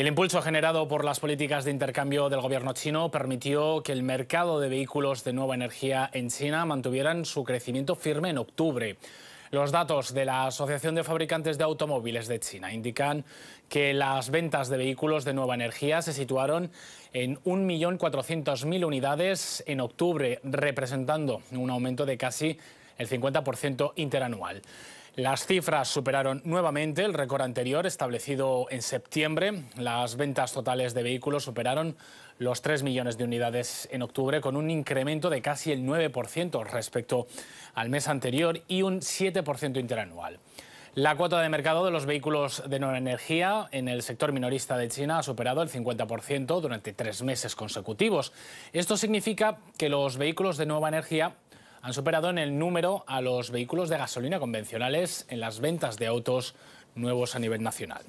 el impulso generado por las políticas de intercambio del gobierno chino permitió que el mercado de vehículos de nueva energía en China mantuvieran su crecimiento firme en octubre. Los datos de la Asociación de Fabricantes de Automóviles de China indican que las ventas de vehículos de nueva energía se situaron en 1.400.000 unidades en octubre, representando un aumento de casi el 50% interanual. Las cifras superaron nuevamente el récord anterior establecido en septiembre. Las ventas totales de vehículos superaron los 3 millones de unidades en octubre con un incremento de casi el 9% respecto al mes anterior y un 7% interanual. La cuota de mercado de los vehículos de nueva energía en el sector minorista de China ha superado el 50% durante tres meses consecutivos. Esto significa que los vehículos de nueva energía han superado en el número a los vehículos de gasolina convencionales en las ventas de autos nuevos a nivel nacional.